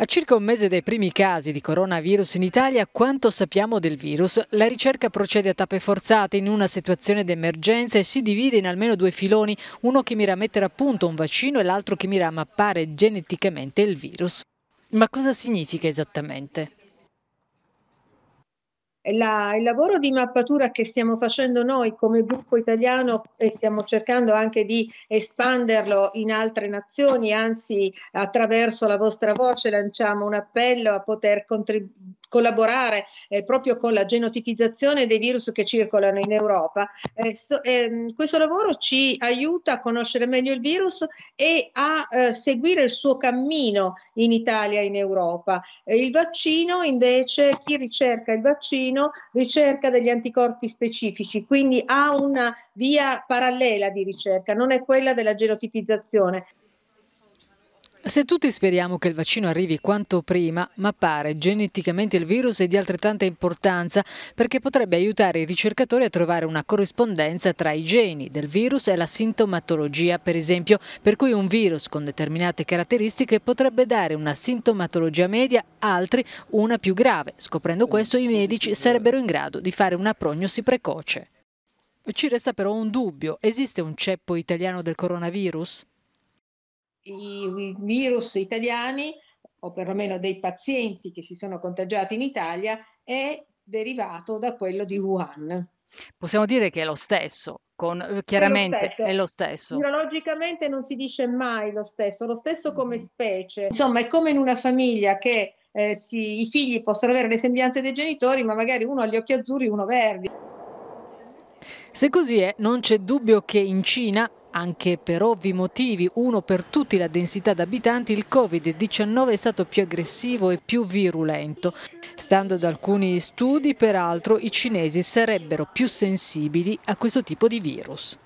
A circa un mese dai primi casi di coronavirus in Italia, quanto sappiamo del virus? La ricerca procede a tappe forzate in una situazione d'emergenza e si divide in almeno due filoni, uno che mira a mettere a punto un vaccino e l'altro che mira a mappare geneticamente il virus. Ma cosa significa esattamente? La, il lavoro di mappatura che stiamo facendo noi come gruppo italiano e stiamo cercando anche di espanderlo in altre nazioni, anzi attraverso la vostra voce lanciamo un appello a poter contribuire collaborare eh, proprio con la genotipizzazione dei virus che circolano in Europa. Eh, sto, ehm, questo lavoro ci aiuta a conoscere meglio il virus e a eh, seguire il suo cammino in Italia e in Europa. Eh, il vaccino invece, chi ricerca il vaccino ricerca degli anticorpi specifici, quindi ha una via parallela di ricerca, non è quella della genotipizzazione. Se tutti speriamo che il vaccino arrivi quanto prima, ma mappare geneticamente il virus è di altrettanta importanza perché potrebbe aiutare i ricercatori a trovare una corrispondenza tra i geni del virus e la sintomatologia, per esempio, per cui un virus con determinate caratteristiche potrebbe dare una sintomatologia media, altri una più grave. Scoprendo questo i medici sarebbero in grado di fare una prognosi precoce. Ci resta però un dubbio, esiste un ceppo italiano del coronavirus? i virus italiani o perlomeno dei pazienti che si sono contagiati in Italia è derivato da quello di Wuhan. Possiamo dire che è lo stesso, con, eh, chiaramente è lo, stesso. Biologicamente non si dice mai lo stesso, lo stesso come mm-hmm. specie. Insomma, è come in una famiglia che eh, si, i figli possono avere le sembianze dei genitori, ma magari uno ha gli occhi azzurri, uno verdi. Se così è, non c'è dubbio che in Cina anche per ovvi motivi, uno per tutti la densità d'abitanti, il Covid-19 è stato più aggressivo e più virulento. Stando ad alcuni studi, peraltro, i cinesi sarebbero più sensibili a questo tipo di virus.